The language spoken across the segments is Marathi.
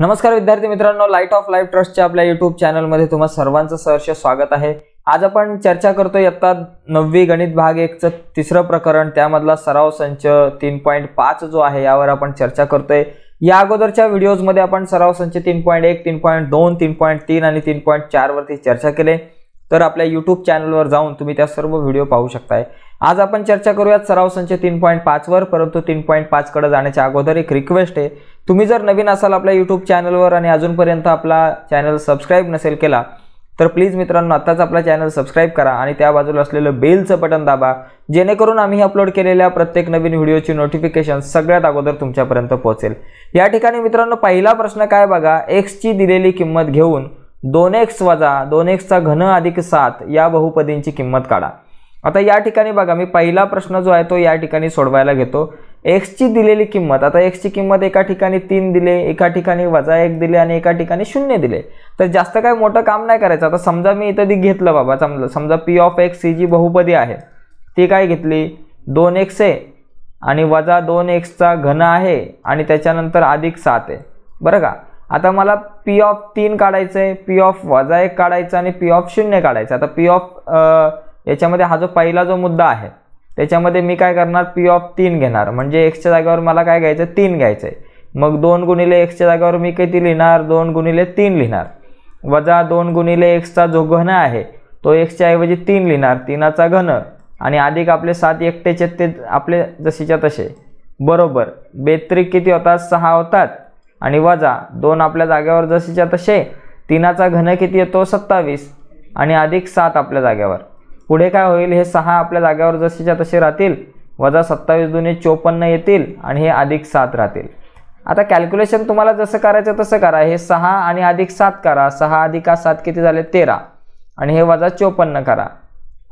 नमस्कार विद्यार्थी मित्रांनो लाईट ऑफ लाईफ ट्रस्टच्या आपल्या युट्यूब चॅनलमध्ये तुम्हाला सर्वांचं सहर्ष स्वागत आहे आज आपण चर्चा करतोय आत्ता नववी गणित भाग एकचं तिसरं प्रकरण त्यामधला सराव संच तीन पॉईंट पाच जो आहे यावर आपण चर्चा करतोय या अगोदरच्या व्हिडिओजमध्ये आपण सराव संच तीन पॉईंट एक तीन पॉईंट दोन तीन पॉईंट तीन आणि तीन पॉईंट चारवरती चर्चा केले तर आपल्या यूट्यूब चॅनलवर जाऊन तुम्ही त्या सर्व व्हिडिओ पाहू शकताय आज आपण चर्चा करूयात सराव संच तीन पॉईंट पाचवर परंतु तीन पॉईंट पाचकडे जाण्याच्या अगोदर एक रिक्वेस्ट आहे तुम्ही जर नवीन असाल आपल्या यूट्यूब चॅनलवर आणि अजूनपर्यंत आपला चॅनल सबस्क्राईब नसेल केला तर प्लीज मित्रांनो आत्ताच आपला चॅनल सबस्क्राईब करा आणि त्या बाजूला असलेलं बेलचं बटन दाबा जेणेकरून आम्ही अपलोड केलेल्या प्रत्येक नवीन व्हिडिओची नोटिफिकेशन सगळ्यात अगोदर तुमच्यापर्यंत पोहोचेल या ठिकाणी मित्रांनो पहिला प्रश्न काय बघा एक्सची दिलेली किंमत घेऊन दोन एक्स वजा दोन एक्सचा घन अधिक सात या बहुपदींची किंमत काढा आता या ठिकाणी बघा मी पहिला प्रश्न जो आहे तो या ठिकाणी सोडवायला घेतो एक्सची दिलेली किंमत आता एक्सची किंमत एका ठिकाणी तीन दिले एका ठिकाणी वजा एक दिले आणि एका ठिकाणी शून्य दिले तर जास्त काय मोठं काम नाही करायचं आता समजा मी इथं ती घेतलं बाबा समजा समजा पी ऑफ एक्स ही जी बहुपदी आहे ती काय घेतली दोन एक्स आहे आणि वजा दोन एक्सचा घन आहे आणि त्याच्यानंतर अधिक सात आहे बरं का आता मला पी ऑफ तीन काढायचं आहे पी ऑफ वजा एक काढायचं आणि पी ऑफ शून्य काढायचं आता पी ऑफ याच्यामध्ये हा जो पहिला जो मुद्दा आहे त्याच्यामध्ये मी काय करणार पी ऑफ तीन घेणार म्हणजे एक्सच्या जागेवर मला काय घ्यायचं आहे तीन घ्यायचं आहे मग दोन गुणिले एक्सच्या जागेवर मी किती लिहिणार दोन गुणिले तीन लिहिणार वजा दोन गुणिले एक्सचा जो घन आहे तो एक्सच्या ऐवजी तीन लिहिणार तीनाचा घन आणि अधिक आपले सात एकटे ते आपले जशीच्या तसे बरोबर बेत्रिक किती होतात सहा होतात आणि वजा दोन आपल्या जागेवर जशीच्या तसे तीनाचा घन किती येतो सत्तावीस आणि अधिक सात आपल्या जागेवर पुढे काय होईल हे सहा आपल्या जागेवर जसेच्या तसे राहतील वजा सत्तावीस दोन्ही चोपन्न येतील आणि हे अधिक सात राहतील आता कॅल्क्युलेशन तुम्हाला जसं करायचं तसं करा हे सहा आणि अधिक सात करा सहा अधिक सात किती झाले तेरा आणि हे वजा चोपन्न करा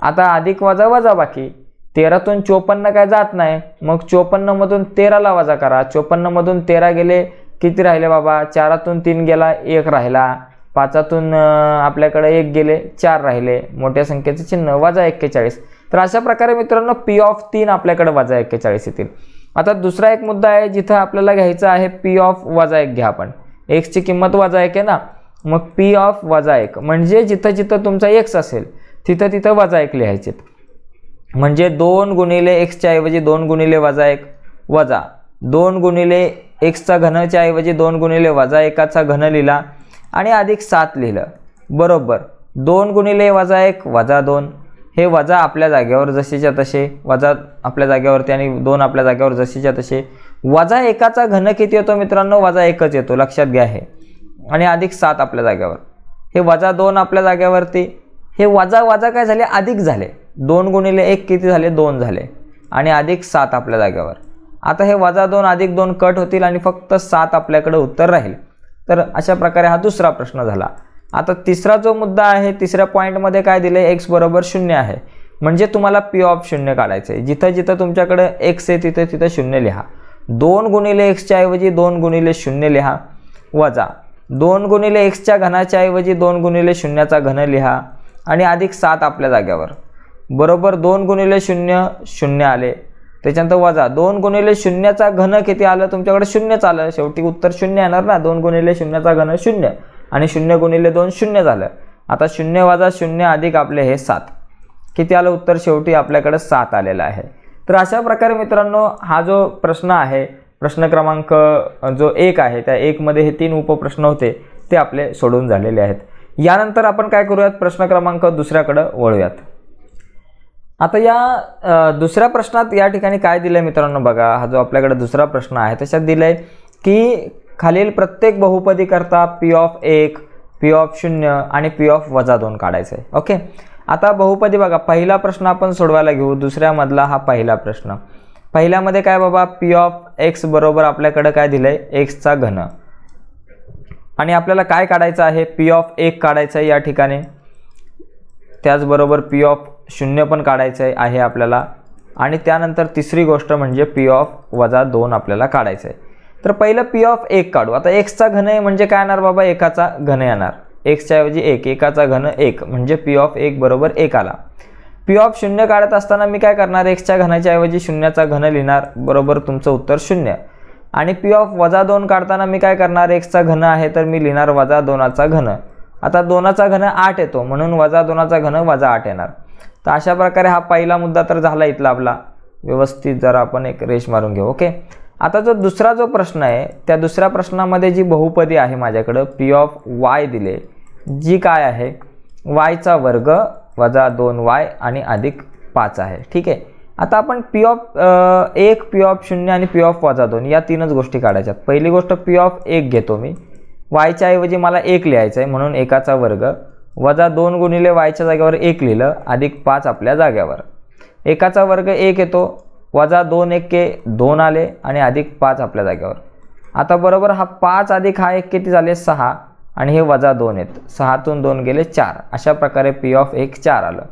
आता अधिक वजा वजा बाकी तेरातून चोपन्न काय जात नाही मग चोपन्नमधून तेराला वजा करा चोपन्नमधून तेरा गेले किती राहिले बाबा चारातून तीन गेला एक राहिला पाचातून आपल्याकडे एक गेले चार राहिले मोठ्या संख्येचे चिन्ह वजा एक्केचाळीस तर अशा प्रकारे मित्रांनो पी ऑफ तीन आपल्याकडे वजा एक्केचाळीस येतील आता दुसरा एक मुद्दा आहे जिथं आपल्याला घ्यायचा आहे पी ऑफ वजा एक घ्या आपण एक्सची किंमत वजा एक आहे ना मग पी ऑफ वजा एक म्हणजे जिथं जिथं तुमचा एक्स असेल तिथं तिथं वजा एक लिहायचे म्हणजे दोन गुणिले एक्सच्या ऐवजी दोन गुणिले वजा एक वजा दोन गुणिले एक्सचा घनच्या ऐवजी दोन गुणिले वजा एकाचा घन लिहिला आणि अधिक सात लिहिलं बरोबर दोन गुणिले वजा एक वजा दोन हे वजा आपल्या जागेवर जसेच्या तसे वजा आपल्या जागेवरती आणि दोन आपल्या जागेवर जसेच्या तसे वजा एकाचा घन किती येतो मित्रांनो वजा एकच येतो लक्षात घ्या हे आणि अधिक सात आपल्या जागेवर हे वजा दोन आपल्या जागेवरती हे वजा वजा काय झाले अधिक झाले दोन गुणिले एक किती झाले दोन झाले आणि अधिक सात आपल्या जागेवर आता हे वजा दोन अधिक दोन कट होतील आणि फक्त सात आपल्याकडे उत्तर राहील तर अशा प्रकारे हा दुसरा प्रश्न झाला आता तिसरा जो मुद्दा आहे तिसऱ्या पॉईंटमध्ये काय दिलं आहे एक्स बरोबर शून्य आहे म्हणजे तुम्हाला पी ऑफ शून्य काढायचं आहे जिथं जिथं तुमच्याकडे एक्स आहे तिथं तिथं शून्य लिहा दोन गुणिले एक्सच्या ऐवजी दोन गुणिले शून्य लिहा वजा दोन गुणिले एक्सच्या घनाच्या ऐवजी दोन गुणिले शून्याचा घन लिहा आणि अधिक सात आपल्या जाग्यावर बरोबर दोन गुणिले शून्य शून्य आले त्याच्यानंतर वजा दोन गुणिले शून्याचा घन किती आलं तुमच्याकडे शून्यच आलं शेवटी उत्तर शून्य येणार ना दोन गुणिले शून्याचा घन शून्य आणि शून्य गुणिले दोन शून्य झालं आता शून्य वजा शून्य अधिक आपले हे सात किती आलं उत्तर शेवटी आपल्याकडे सात आलेलं आहे तर अशा प्रकारे मित्रांनो हा जो प्रश्न आहे प्रश्न क्रमांक जो एक आहे त्या एकमध्ये हे तीन उपप्रश्न होते ते आपले सोडून झालेले आहेत यानंतर आपण काय करूयात प्रश्न क्रमांक दुसऱ्याकडं वळूयात आता या दुसऱ्या प्रश्नात या ठिकाणी काय दिलं आहे मित्रांनो बघा हा जो आपल्याकडे दुसरा प्रश्न आहे त्याच्यात दिलं आहे की खालील प्रत्येक बहुपदीकरता पी ऑफ एक पी ऑफ शून्य आणि पी ऑफ वजा दोन काढायचं आहे ओके आता बहुपदी बघा पहिला प्रश्न आपण सोडवायला घेऊ दुसऱ्यामधला हा पहिला प्रश्न पहिल्यामध्ये काय बाबा पी ऑफ एक्स बरोबर आपल्याकडं काय दिलं आहे एक्सचा घन आणि आपल्याला काय काढायचं आहे पी ऑफ एक काढायचं आहे या ठिकाणी त्याचबरोबर पी ऑफ शून्य पण काढायचं आहे आपल्याला आणि त्यानंतर तिसरी गोष्ट म्हणजे पी ऑफ वजा दोन आपल्याला काढायचं आहे तर पहिलं पी ऑफ एक काढू आता एक्सचा घन आहे म्हणजे काय येणार बाबा एकाचा घन येणार एक्सच्या ऐवजी एक एकाचा घन एक म्हणजे पी ऑफ एक बरोबर एक आला पी ऑफ शून्य काढत असताना मी काय करणार एक्सच्या घनाच्या ऐवजी शून्याचा घन लिहिणार बरोबर तुमचं उत्तर शून्य आणि पी ऑफ वजा दोन काढताना मी काय करणार एक्सचा घन आहे तर मी लिहिणार वजा दोनाचा घन आता दोनाचा घन आठ येतो म्हणून वजा दोनाचा घन वजा आठ येणार तर अशा प्रकारे हा पहिला मुद्दा तर झाला इथला आपला व्यवस्थित जरा आपण एक रेश मारून घेऊ ओके आता जो दुसरा जो प्रश्न आहे त्या दुसऱ्या प्रश्नामध्ये जी बहुपदी आहे माझ्याकडं पी ऑफ वाय दिले जी काय आहे वायचा वर्ग वजा दोन वाय आणि अधिक पाच आहे ठीक आहे आता आपण पी ऑफ एक पी ऑफ शून्य आणि पी ऑफ वजा दोन या तीनच गोष्टी काढायच्यात पहिली गोष्ट पी ऑफ एक घेतो मी वायच्या ऐवजी मला एक लिहायचं आहे म्हणून एकाचा वर्ग वजा दोन गुणिले वायच्या जागेवर एक लिहिलं अधिक पाच आपल्या जाग्यावर एकाचा वर्ग एक येतो वजा दोन एक दोन आले आणि अधिक पाच आपल्या जागेवर आता बरोबर हा पाच अधिक हा एक किती झाले सहा आणि हे वजा दोन आहेत सहातून दोन गेले चार अशा प्रकारे पी ऑफ एक चार आलं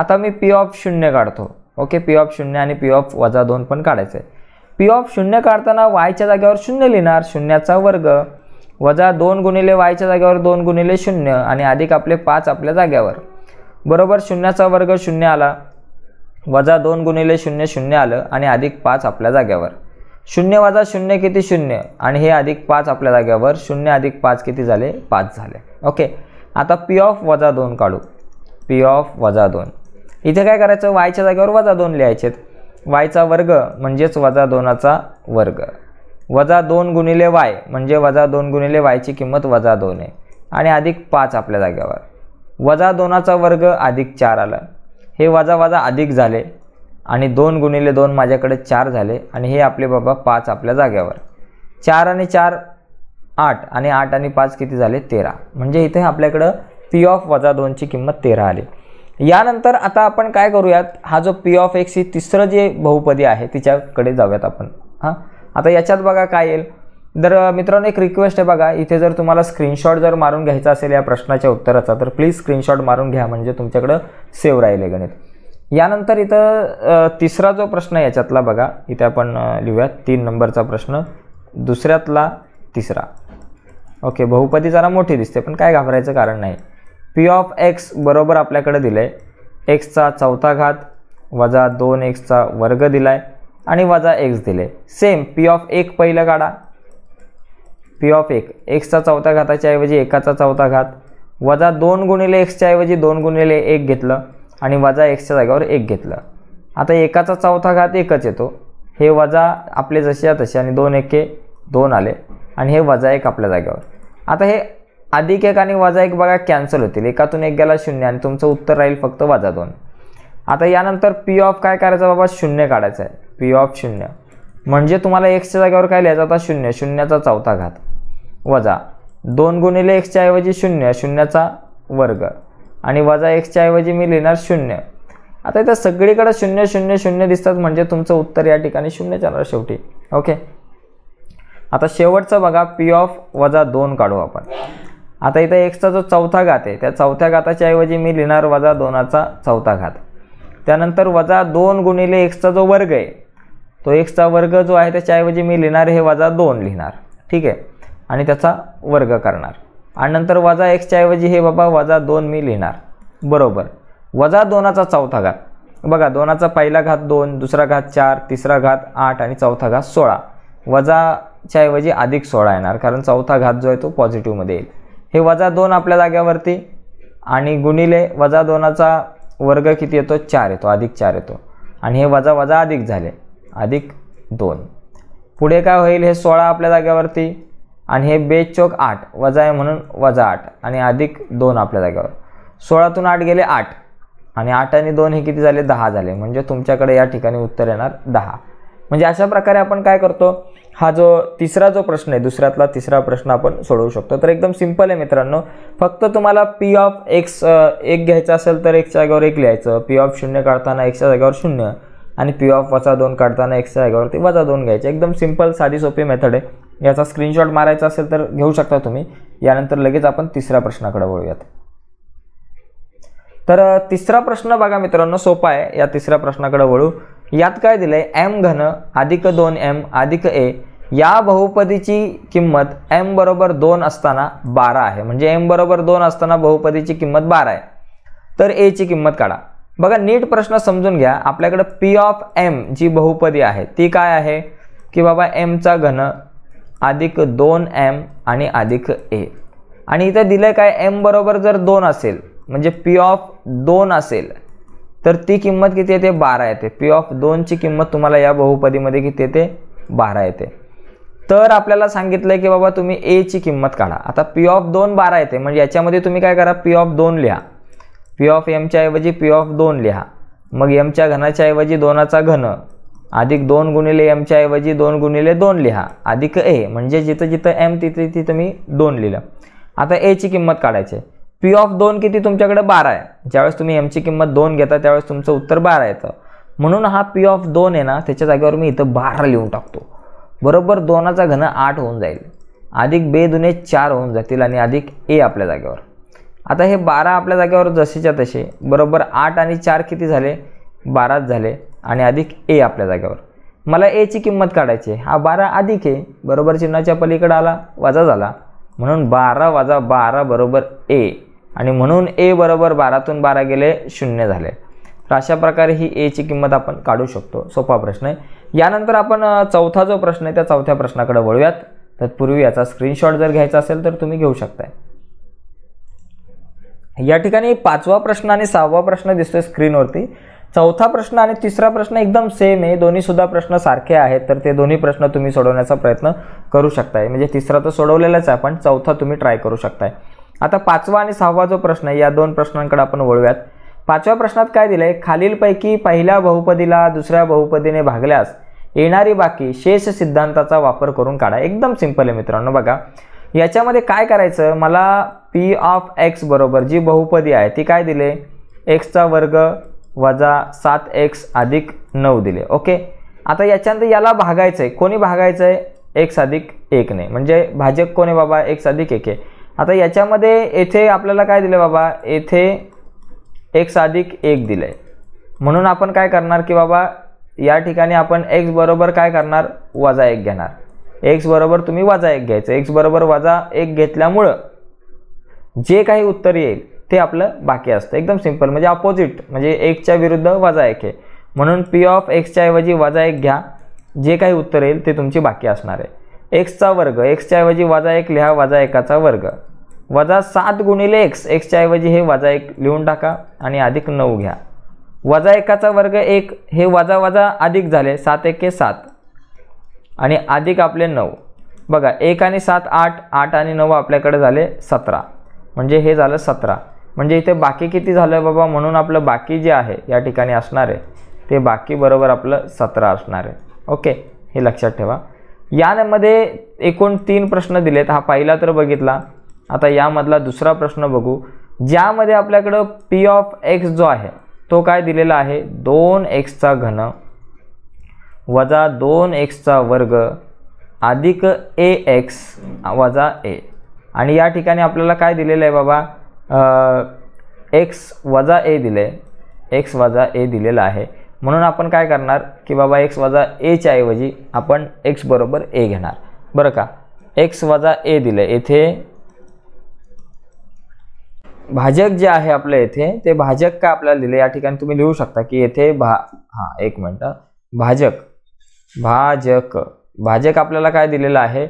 आता मी पी ऑफ शून्य काढतो ओके पी ऑफ शून्य आणि पी ऑफ वजा दोन पण काढायचं आहे पी ऑफ शून्य काढताना वायच्या जागेवर शून्य लिहिणार शून्याचा वर्ग वजा दोन गुणिले वायच्या जागेवर दोन गुणिले शून्य आणि अधिक आपले पाच आपल्या जाग्यावर बरोबर शून्याचा वर्ग शून्य आला वजा दोन गुणिले शून्य शून्य आलं आणि अधिक पाच आपल्या जाग्यावर शून्य वजा शून्य किती शून्य आणि हे अधिक पाच आपल्या जाग्यावर शून्य अधिक पाच किती झाले पाच झाले ओके आता पी ऑफ वजा दोन काढू पी ऑफ वजा दोन इथे काय करायचं वायच्या जागेवर वजा दोन लिहायचेत वायचा वर्ग म्हणजेच वजा दोनाचा वर्ग वजा दोन गुणिले वाय म्हणजे वजा दोन गुणिले वायची किंमत वजा दोन आहे आणि अधिक पाच आपल्या जाग्यावर वजा दोनाचा वर्ग अधिक चार आला हे वजा वजा अधिक झाले आणि दोन गुणिले दोन माझ्याकडे चार झाले आणि हे आपले बाबा पाच आपल्या जाग्यावर चार आणि चार आठ आणि आठ आणि पाच किती झाले तेरा म्हणजे इथे आपल्याकडं पी ऑफ वजा दोनची किंमत तेरा आली यानंतर आता आपण काय करूयात हा जो पी ऑफ एक्स ही तिसरं जे बहुपदी आहे तिच्याकडे जाऊयात आपण हां आता याच्यात बघा काय येईल तर मित्रांनो एक रिक्वेस्ट आहे बघा इथे जर तुम्हाला स्क्रीनशॉट जर मारून घ्यायचा असेल या प्रश्नाच्या उत्तराचा तर प्लीज स्क्रीनशॉट मारून घ्या म्हणजे तुमच्याकडं सेव्ह राहिले गणित यानंतर इथं तिसरा जो प्रश्न आहे याच्यातला बघा इथे आपण लिहूया तीन नंबरचा प्रश्न दुसऱ्यातला तिसरा ओके बहुपती जरा मोठी दिसते पण काय घाबरायचं कारण नाही पी ऑफ एक्स बरोबर आपल्याकडे दिलं आहे एक्सचा चौथा घात वजा दोन एक्सचा वर्ग दिला आहे आणि वजा एक्स दिले सेम पी ऑफ एक पहिलं काढा पी ऑफ एक एक्सचा चौथा घाताच्या ऐवजी एकाचा चौथा घात वजा दोन गुणिले एक्सच्या ऐवजी दोन गुणिले एक घेतलं आणि वजा एक्सच्या जागेवर एक घेतलं आता एकाचा चौथा घात एकच येतो हे वजा आपले जसे तसे आणि दोन एके दोन आले आणि हे वजा एक आपल्या जागेवर आता हे अधिक एक आणि वजा एक बघा कॅन्सल होतील एकातून एक गेला शून्य आणि तुमचं उत्तर राहील फक्त वजा दोन आता यानंतर पी ऑफ काय करायचं बाबा शून्य काढायचं आहे पी ऑफ शून्य म्हणजे तुम्हाला एक्सच्या जागेवर काय लिहायचं आता शून्य शून्याचा चौथा घात वजा दोन गुणिले एक्सच्या ऐवजी शून्य शून्याचा वर्ग आणि वजा एक्सच्या ऐवजी मी लिहिणार शून्य आता इथं सगळीकडे शून्य शून्य शून्य दिसतात म्हणजे तुमचं उत्तर या ठिकाणी शून्य जाणार शेवटी ओके आता शेवटचं बघा पी ऑफ वजा दोन काढू आपण आता इथं एक्सचा जो चौथा घात आहे त्या चौथ्या घाताच्या ऐवजी मी लिहिणार वजा दोनाचा चौथा घात त्यानंतर वजा दोन गुणिले एक्सचा जो वर्ग आहे तो एक्सचा वर्ग जो आहे त्याच्याऐवजी मी लिहिणार हे वजा दोन लिहिणार ठीक आहे आणि त्याचा वर्ग करणार आणि नंतर वजा एक्सच्या ऐवजी हे बाबा वजा दोन मी लिहिणार बरोबर वजा दोनाचा चौथा घात बघा दोनाचा पहिला घात दोन दुसरा घात चार तिसरा घात आठ आणि चौथा घात सोळा वजाच्या ऐवजी अधिक सोळा येणार कारण चौथा घात जो आहे तो पॉझिटिव्हमध्ये येईल हे वजा दोन आपल्या जाग्यावरती आणि गुणिले वजा दोनाचा वर्ग किती येतो चार येतो अधिक चार येतो आणि हे वजा वजा अधिक झाले अधिक दोन पुढे काय होईल हे सोळा आपल्या जागेवरती आणि हे बेच चौक आठ वजा आहे म्हणून वजा आठ आणि अधिक दोन आपल्या जागेवर सोळातून आठ गेले आठ आणि आठ आणि दोन हे किती झाले दहा झाले म्हणजे तुमच्याकडे या ठिकाणी उत्तर येणार दहा म्हणजे अशा प्रकारे आपण काय करतो हा जो तिसरा जो प्रश्न आहे दुसऱ्यातला तिसरा प्रश्न आपण सोडवू शकतो तर एकदम सिम्पल आहे मित्रांनो फक्त तुम्हाला पी ऑफ एक्स एक घ्यायचा असेल तर एकच्या जागेवर एक लिहायचं पी ऑफ शून्य काढताना एकच्या जागेवर शून्य आणि पी ऑफ वजा दोन काढताना एक्सच्या जागेवरती वजा दोन घ्यायचे एकदम सिंपल साधी सोपी मेथड आहे याचा स्क्रीनशॉट मारायचा असेल तर घेऊ शकता तुम्ही यानंतर लगेच आपण तिसऱ्या प्रश्नाकडे वळूयात तर तिसरा प्रश्न बघा मित्रांनो सोपा आहे या तिसऱ्या प्रश्नाकडे वळू यात काय दिलं आहे एम घन अधिक दोन एम अधिक ए या बहुपदीची किंमत एम बरोबर दोन असताना बारा आहे म्हणजे एम बरोबर दोन असताना बहुपदीची किंमत बारा आहे तर एची किंमत काढा बघा नीट प्रश्न समजून घ्या आपल्याकडं पी ऑफ एम जी बहुपदी आहे ती काय आहे की बाबा एमचा घन अधिक दोन एम आणि अधिक ए आणि इथं दिलं काय एम बरोबर जर दोन असेल म्हणजे पी ऑफ दोन असेल तर ती किंमत किती येते बारा येते पी ऑफ दोनची किंमत तुम्हाला या बहुपदीमध्ये किती येते बारा येते तर आपल्याला सांगितलं की बाबा तुम्ही एची किंमत काढा आता पी ऑफ दोन बारा येते म्हणजे याच्यामध्ये तुम्ही काय करा पी ऑफ दोन लिहा पी ऑफ एमच्या ऐवजी पी ऑफ दोन लिहा मग एमच्या घनाच्या ऐवजी दोनाचा घन अधिक दोन गुणिले एमच्या ऐवजी दोन गुणिले दोन लिहा अधिक ए म्हणजे जिथं जिथं एम तिथे तिथं मी दोन लिहिलं आता एची किंमत काढायची पी ऑफ दोन किती तुमच्याकडे बारा आहे ज्यावेळेस तुम्ही एमची किंमत दोन घेता त्यावेळेस तुमचं उत्तर बारा येतं म्हणून हा पी ऑफ दोन आहे ना त्याच्या जागेवर मी इथं बारा लिहून टाकतो बरोबर दोनाचा घन आठ होऊन जाईल अधिक बे दुने चार होऊन जातील आणि अधिक ए आपल्या जागेवर आता हे बारा आपल्या जागेवर जसेच्या तसे बरोबर आठ आणि चार किती झाले बाराच झाले आणि अधिक ए आपल्या जागेवर मला एची किंमत काढायची आहे हा बारा अधिक आहे बरोबर चिन्हाच्या पलीकडे आला वजा झाला म्हणून बारा वजा बारा बरोबर ए आणि म्हणून ए बरोबर बारातून बारा गेले शून्य झाले तर अशा प्रकारे ही एची किंमत आपण काढू शकतो सोपा प्रश्न आहे यानंतर आपण चौथा जो प्रश्न आहे त्या चौथ्या प्रश्नाकडे वळूयात तत्पूर्वी याचा स्क्रीनशॉट जर घ्यायचा असेल तर तुम्ही घेऊ शकताय या ठिकाणी पाचवा प्रश्न आणि सहावा प्रश्न दिसतोय स्क्रीनवरती चौथा प्रश्न आणि तिसरा प्रश्न एकदम सेम आहे दोन्ही सुद्धा प्रश्न सारखे आहेत तर ते दोन्ही प्रश्न तुम्ही सोडवण्याचा प्रयत्न करू शकताय म्हणजे तिसरा तर सोडवलेलाच आहे पण चौथा तुम्ही ट्राय करू शकताय आता पाचवा आणि सहावा जो प्रश्न आहे या दोन प्रश्नांकडे आपण वळूयात पाचव्या प्रश्नात काय दिलं आहे खालीलपैकी पहिल्या बहुपदीला दुसऱ्या बहुपदीने भागल्यास येणारी बाकी शेष सिद्धांताचा वापर करून काढा एकदम सिंपल आहे मित्रांनो बघा याच्यामध्ये काय करायचं मला पी ऑफ एक्स बरोबर जी बहुपदी आहे ती काय दिले एक्सचा वर्ग वजा सात एक्स अधिक नऊ दिले ओके आता याच्यानंतर याला भागायचं आहे कोणी भागायचं आहे एक्स अधिक एकने म्हणजे भाजक कोण आहे बाबा एक्स अधिक एक आहे आता याच्यामध्ये येथे आपल्याला काय दिलं बाबा येथे एक्स अधिक एक दिलं आहे म्हणून आपण काय करणार की बाबा या ठिकाणी आपण एक्स बरोबर काय करणार वजा एक घेणार एक्स बरोबर तुम्ही वजा एक घ्यायचं एक्स बरोबर वजा एक घेतल्यामुळं जे काही उत्तर येईल ते आपलं बाकी असतं एकदम सिम्पल म्हणजे अपोजिट म्हणजे एकच्या विरुद्ध वजा एक आहे म्हणून पी ऑफ एक्सच्या ऐवजी वजा एक घ्या जे काही उत्तर येईल ते तुमची बाकी असणार आहे एक्सचा वर्ग एक्सच्या ऐवजी वजा एक लिहा वजा एकाचा वर्ग वजा सात गुणिले एक्स एक्सच्या ऐवजी हे वजा एक लिहून टाका आणि अधिक नऊ घ्या वजा एकाचा वर्ग एक हे वजा वजा अधिक झाले सात एके सात आणि अधिक आपले नऊ बघा एक आणि सात आठ आठ आणि नऊ आपल्याकडे झाले सतरा म्हणजे हे झालं सतरा म्हणजे इथे बाकी किती झालं बाबा म्हणून आपलं बाकी जे आहे या ठिकाणी असणार आहे ते बाकी बरोबर आपलं सतरा असणार आहे ओके हे लक्षात ठेवा यामध्ये एकूण तीन प्रश्न दिलेत हा पहिला तर बघितला आता यामधला दुसरा प्रश्न बघू ज्यामध्ये आपल्याकडं पी ऑफ एक्स जो आहे तो काय दिलेला आहे दोन एक्सचा घन वजा दोन एक्सचा वर्ग अधिक ए एक्स वजा ए आणि या ठिकाणी आपल्याला काय दिलेलं आहे बाबा एक्स वजा ए दिले एक्स वजा ए दिलेला आहे म्हणून आपण काय करणार की बाबा एक्स वजा एच्या ऐवजी आपण एक्स बरोबर ए घेणार बरं का एक्स वजा ए दिले येथे भाजक जे आहे आपलं येथे ते भाजक का आपल्याला दिले या ठिकाणी तुम्ही लिहू शकता की येथे भा हां एक मिनटं भाजक भाजक भाजक आपल्याला काय दिलेलं आहे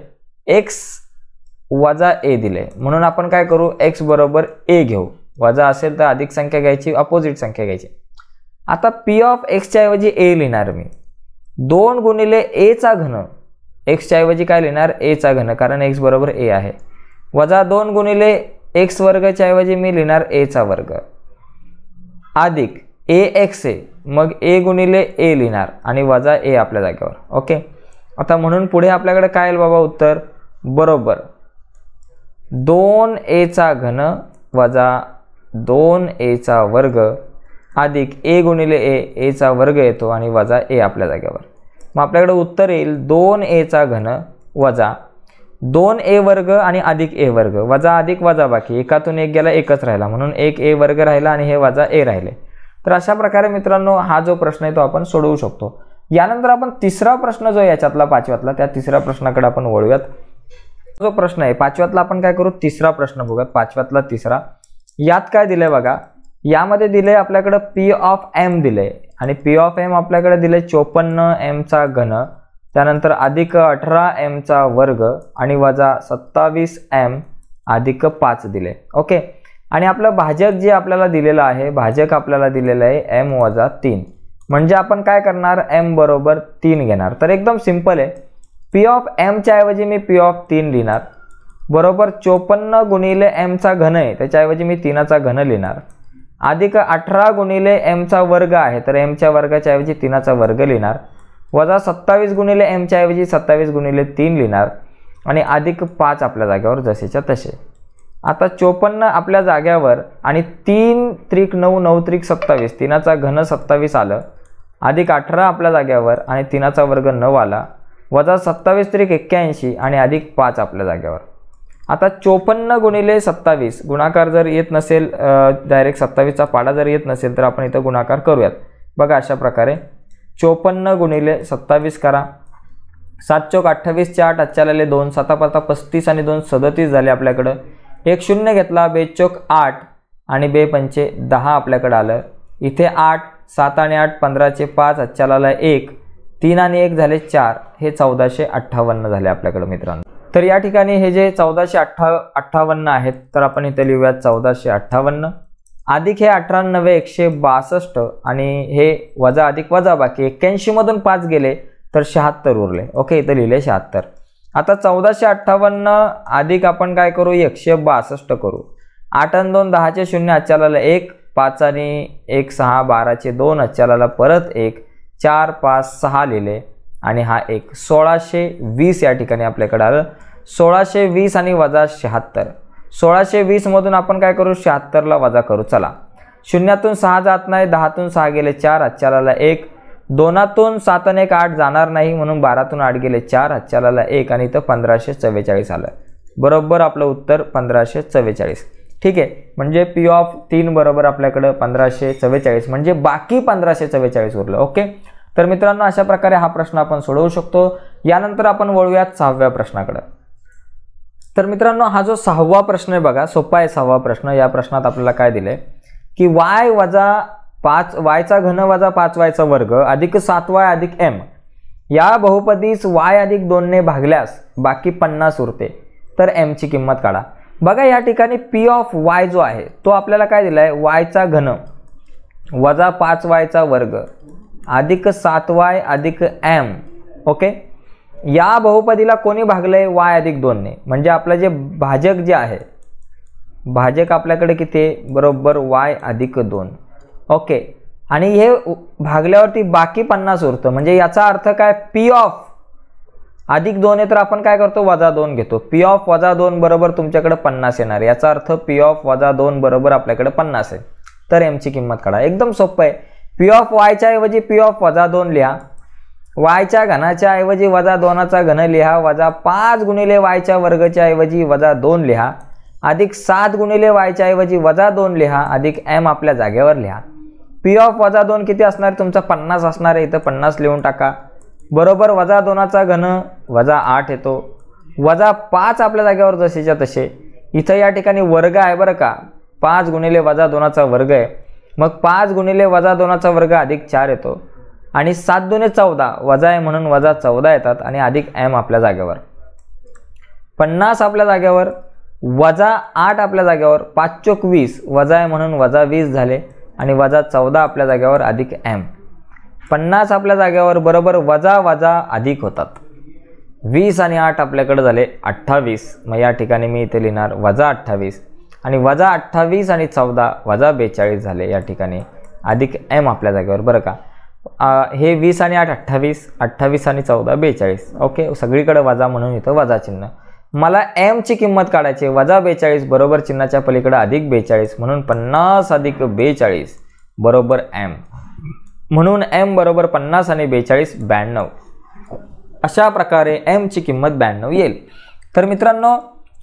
एक्स वजा ए दिले म्हणून आपण काय करू एक्स बरोबर ए घेऊ वजा असेल तर अधिक संख्या घ्यायची अपोजिट संख्या घ्यायची आता पी ऑफ एक्सच्या ऐवजी ए लिहिणार मी दोन गुणिले एचा घन एक्सच्या ऐवजी काय लिहिणार एचा घन कारण एक्स बरोबर ए आहे वजा दोन गुणिले एक्स वर्गच्या ऐवजी मी लिहिणार एचा वर्ग अधिक ए एक्स ए मग ए गुणिले ए लिहिणार आणि वजा ए आपल्या जागेवर ओके आता म्हणून पुढे आपल्याकडे काय येईल बाबा उत्तर बरोबर दोन एचा घन वजा दोन एचा वर्ग अधिक ए गुणिले ए एचा वर्ग येतो आणि वजा ए आपल्या जागेवर मग आपल्याकडे उत्तर येईल दोन एचा घन वजा दोन ए वर्ग आणि अधिक ए वर्ग वजा अधिक वजा बाकी एकातून एक गेला एकच राहिला म्हणून एक ए वर्ग राहिला आणि हे वजा ए राहिले तर अशा प्रकारे मित्रांनो हा जो प्रश्न आहे तो आपण सोडवू शकतो यानंतर आपण तिसरा प्रश्न जो याच्यातला पाचव्यातला त्या तिसऱ्या प्रश्नाकडे आपण वळूयात जो प्रश्न आहे पाचव्यातला आपण काय करू तिसरा प्रश्न बघूया पाचव्यातला तिसरा यात काय दिलंय बघा यामध्ये दिले आपल्याकडं पी ऑफ एम दिले आणि पी ऑफ एम आपल्याकडे दिले चोपन्न चा घन त्यानंतर अधिक अठरा चा वर्ग आणि वजा सत्तावीस एम अधिक पाच दिले ओके आणि आपलं भाजक जे आपल्याला दिलेलं आहे भाजक आपल्याला दिलेलं आहे एम वजा तीन म्हणजे आपण काय करणार एम बरोबर तीन घेणार तर एकदम सिंपल आहे पी ऑफ एमच्या ऐवजी मी पी ऑफ तीन लिहिणार बरोबर चोपन्न गुणिले एमचा घन आहे त्याच्याऐवजी मी तिनाचा घन लिहिणार अधिक अठरा गुणिले एमचा वर्ग आहे तर एमच्या वर्गाच्या ऐवजी तिनाचा वर्ग लिहिणार वजा सत्तावीस गुणिले एमच्या ऐवजी सत्तावीस गुणिले तीन लिहिणार आणि अधिक पाच आपल्या जाग्यावर जसेच्या तसे आता चोपन्न आपल्या जाग्यावर आणि तीन त्रिक नऊ नऊ त्रिक सत्तावीस तिनाचा घन सत्तावीस आलं अधिक अठरा आपल्या जाग्यावर आणि तिनाचा वर्ग नऊ आला वजा सत्तावीस तरी एक्क्याऐंशी आणि अधिक पाच आपल्या जागेवर आता चोपन्न गुणिले सत्तावीस गुणाकार जर येत नसेल डायरेक्ट सत्तावीसचा पाडा जर येत नसेल तर आपण इथं गुणाकार करूयात बघा अशा प्रकारे चोपन्न गुणिले सत्तावीस करा सात चौक अठ्ठावीसचे आठ आले दोन सता पाता पस्तीस आणि दोन सदतीस झाले आपल्याकडं एक शून्य घेतला बे चौक आठ आणि बे पंचे दहा आपल्याकडं आलं इथे आठ सात आणि आठ पंधराचे पाच आला एक तीन आणि एक झाले चार हे चौदाशे अठ्ठावन्न झाले आपल्याकडे मित्रांनो तर या ठिकाणी हे जे चौदाशे अठ्ठा अठ्ठावन्न आहेत तर आपण इथे लिहूयात चौदाशे अठ्ठावन्न अधिक हे अठरा अठ्ठ्याण्णवे एकशे बासष्ट आणि हे वजा अधिक वजा बाकी एक्क्याऐंशीमधून पाच गेले तर शहात्तर उरले ओके इथं लिहिले शहात्तर आता चौदाशे अठ्ठावन्न अधिक आपण काय करू एकशे बासष्ट करू आठ आणि दोन दहाचे शून्य अच्चालाला एक पाच आणि एक सहा बाराचे दोन अच्चालाला परत एक चार पाच सहा लिहिले आणि हा एक सोळाशे वीस या ठिकाणी आपल्याकडे आलं सोळाशे वीस आणि वजा शहात्तर सोळाशे वीसमधून आपण काय करू शहात्तरला वजा करू चला शून्यातून सहा जात नाही दहातून सहा गेले चार आजच्याला एक दोनातून सात आणि एक आठ जाणार नाही म्हणून बारातून आठ गेले चार आजच्याला एक आणि इथं पंधराशे चव्वेचाळीस आलं बरोबर आपलं उत्तर पंधराशे चव्वेचाळीस ठीक आहे म्हणजे पी ऑफ तीन बरोबर आपल्याकडं पंधराशे चव्वेचाळीस म्हणजे बाकी पंधराशे चव्वेचाळीस उरलं ओके तर मित्रांनो अशा प्रकारे हा प्रश्न आपण सोडवू शकतो यानंतर आपण वळूयात सहाव्या प्रश्नाकडं तर मित्रांनो हा जो सहावा प्रश्न आहे बघा सोपा आहे सहावा प्रश्न या प्रश्नात आपल्याला काय दिलं की वाय वजा पाच वायचा घन वजा पाच वायचा वर्ग अधिक सात वाय अधिक एम या बहुपदीस वाय अधिक दोनने भागल्यास बाकी पन्नास उरते तर एमची किंमत काढा बघा या ठिकाणी पी ऑफ वाय जो आहे तो आपल्याला काय दिला आहे वायचा घन वजा पाच वायचा वर्ग अधिक सात वाय अधिक एम ओके या बहुपदीला कोणी भागलं आहे वाय अधिक दोनने म्हणजे आपलं जे भाजक जे आहे भाजक आपल्याकडे किती आहे बरोबर वाय अधिक दोन ओके आणि हे भागल्यावरती बाकी पन्नास उरतं म्हणजे याचा अर्थ काय पी ऑफ अधिक दोन आहे तर आपण काय करतो वजा दोन घेतो पी ऑफ वजा दोन बरोबर तुमच्याकडे पन्नास येणार याचा अर्थ पी ऑफ वजा दोन बरोबर आपल्याकडे पन्नास आहे तर एमची किंमत काढा एकदम सोपं आहे पी ऑफ वायच्या ऐवजी पी ऑफ वजा दोन लिहा वायच्या घनाच्या ऐवजी वजा दोनाचा घन लिहा वजा पाच गुणिले वायच्या वर्गच्या ऐवजी वजा दोन लिहा अधिक सात गुणिले वायच्या ऐवजी वजा दोन लिहा अधिक एम आपल्या जागेवर लिहा पी ऑफ वजा दोन किती असणार तुमचा पन्नास असणार आहे इथं पन्नास लिहून टाका बरोबर वजा दोनाचा घन वजा आठ येतो वजा पाच आपल्या जागेवर जसेच्या तसे इथं या ठिकाणी वर्ग आहे बरं का पाच गुणिले वजा दोनाचा वर्ग आहे मग पाच गुणिले वजा दोनाचा वर्ग अधिक चार येतो आणि सात दोने चौदा वजा आहे म्हणून वजा चौदा येतात आणि अधिक एम आपल्या जागेवर पन्नास आपल्या जागेवर वजा आठ आपल्या जागेवर पाच चोक वीस वजा आहे म्हणून वजा वीस झाले आणि वजा चौदा आपल्या जागेवर अधिक एम पन्नास आपल्या जागेवर बरोबर वजा वजा अधिक होतात वीस आणि आठ आपल्याकडं झाले अठ्ठावीस मग या ठिकाणी मी इथे लिहिणार वजा अठ्ठावीस आणि वजा अठ्ठावीस आणि चौदा वजा बेचाळीस झाले या ठिकाणी अधिक एम आपल्या जागेवर बरं का हे वीस आणि आठ अठ्ठावीस अठ्ठावीस आणि चौदा बेचाळीस ओके सगळीकडे वजा म्हणून इथं वजा चिन्ह मला एमची किंमत काढायची वजा बेचाळीस बरोबर चिन्हाच्या पलीकडं अधिक बेचाळीस म्हणून पन्नास अधिक बेचाळीस बरोबर एम म्हणून एम बरोबर पन्नास आणि बेचाळीस ब्याण्णव अशा प्रकारे एमची किंमत ब्याण्णव येईल तर मित्रांनो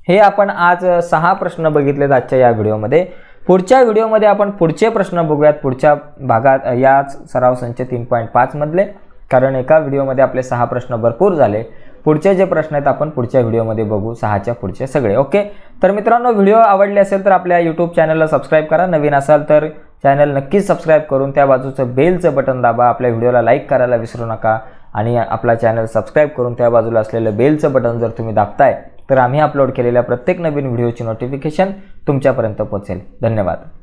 हे आपण आज सहा प्रश्न बघितलेत आजच्या या व्हिडिओमध्ये पुढच्या व्हिडिओमध्ये आपण पुढचे प्रश्न बघूयात पुढच्या भागात याच सराव संच तीन पॉईंट पाचमधले कारण एका व्हिडिओमध्ये आपले सहा प्रश्न भरपूर झाले पुढचे जे प्रश्न आहेत आपण पुढच्या व्हिडिओमध्ये बघू सहाच्या पुढचे सगळे ओके तर मित्रांनो व्हिडिओ आवडले असेल तर आपल्या यूट्यूब चॅनलला सबस्क्राईब करा नवीन असाल तर चॅनल नक्कीच सबस्क्राईब करून त्या बाजूचं बेलचं बटन दाबा आपल्या व्हिडिओला लाईक करायला विसरू नका आणि आपला चॅनल सबस्क्राईब करून त्या बाजूला असलेलं बेलचं बटन जर तुम्ही दाबताय तर आम्ही अपलोड केलेल्या प्रत्येक नवीन व्हिडिओची नोटिफिकेशन तुमच्यापर्यंत पोहोचेल धन्यवाद